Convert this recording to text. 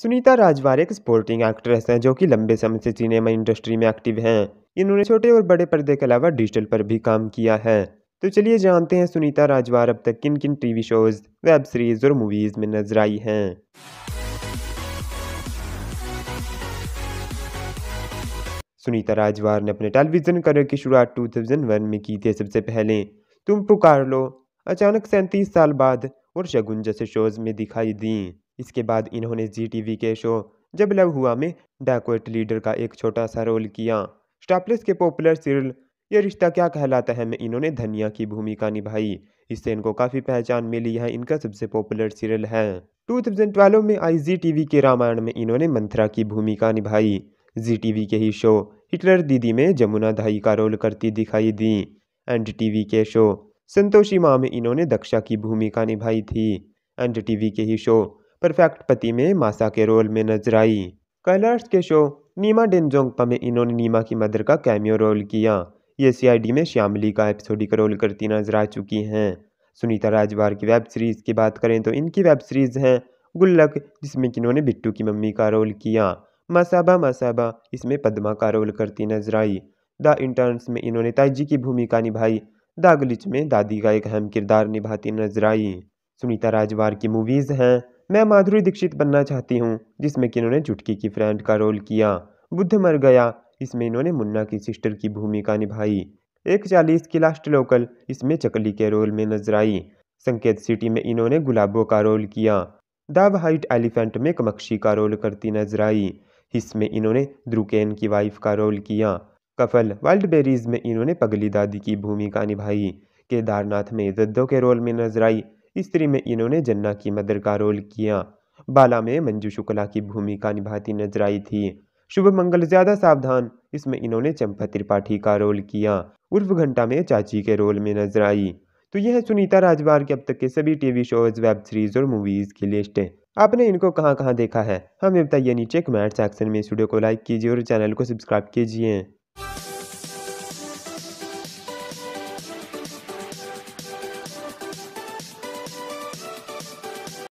सुनीता राजवार एक sporting actress हैं जो कि लंबे समय से सिनेमा इंडस्ट्री में एक्टिव हैं इन्होंने छोटे और बड़े पर्दे के अलावा डिजिटल पर भी काम किया है तो चलिए जानते हैं सुनीता राजवार अब तक किन किन टीवी शोज वेब सीरीज और मूवीज में नजर आई हैं सुनीता राजवार ने अपने टेलीविजन करियर की शुरुआत टू में की थी सबसे पहले तुम पुकार लो अचानक सैंतीस साल बाद और शगुन जैसे शोज़ में दिखाई दी इसके बाद इन्होंने जी टीवी के शो जब लव हुआ में डाकोट लीडर का एक छोटा सा रोल किया स्टापलेस के पॉपुलर सीरियल ये रिश्ता क्या कहलाता है में इन्होंने धनिया की भूमिका निभाई इससे इनको काफ़ी पहचान मिली यह इनका सबसे पॉपुलर सीरियल है 2012 में आई जी टीवी के रामायण में इन्होंने मंथरा की भूमिका निभाई जी टीवी के ही शो हिटलर दीदी में जमुना धाई का रोल करती दिखाई दी एंड टीवी के शो संतोषी माँ में इन्होंने दक्षा की भूमिका निभाई थी एंड टीवी के ही शो परफेक्ट पति में मासा के रोल में नजर आई कलर्स के शो नीमा डेनजोंगपा में इन्होंने नीमा की मदर का कैमियो रोल किया ये सीआईडी में श्यामली का एपिसोडिक रोल करती नजर आ चुकी हैं सुनीता राजवार की वेब सीरीज़ की बात करें तो इनकी वेब सीरीज़ हैं गुल्लक जिसमें कि इन्होंने बिट्टू की मम्मी का रोल किया मसाबा मसाबा इसमें पदमा का रोल करती नजर आई द इंटर्न्स में इन्होंने ताइजी की भूमिका निभाई दागलिच में दादी का एक अहम किरदार निभाती नजर आई सुनीता राजवार की मूवीज़ हैं मैं माधुरी दीक्षित बनना चाहती हूँ जिसमें कि इन्होंने चुटकी की फ्रेंड का रोल किया बुद्ध मर गया इसमें इन्होंने मुन्ना की सिस्टर की भूमिका निभाई एक चालीस की लास्ट लोकल इसमें चकली के रोल में नजर आई संकेत सिटी में इन्होंने गुलाबों का रोल किया दब हाइट एलिफेंट में कमक्षी का रोल करती नजर आई इसमें इन्होंने द्रुकेन की वाइफ का रोल किया कफल वर्ल्ड बेरीज में इन्होंने पगली दादी की भूमिका निभाई केदारनाथ में जद्दो के रोल में नजर आई स्त्री में इन्होंने जन्ना की मदर का रोल किया बाला में मंजू शुक्ला की भूमिका निभाती नजर आई थी शुभ मंगल ज्यादा सावधान इसमें इन्होंने चंपा त्रिपाठी का रोल किया उर्फ घंटा में चाची के रोल में नजर आई तो यह सुनीता राजवार के अब तक के सभी टीवी शोज वेब सीरीज और मूवीज की लिस्ट है आपने इनको कहाँ कहाँ देखा है हमें बताइए नीचे कमेंट सेक्शन में इस वीडियो को लाइक कीजिए और चैनल को सब्सक्राइब कीजिए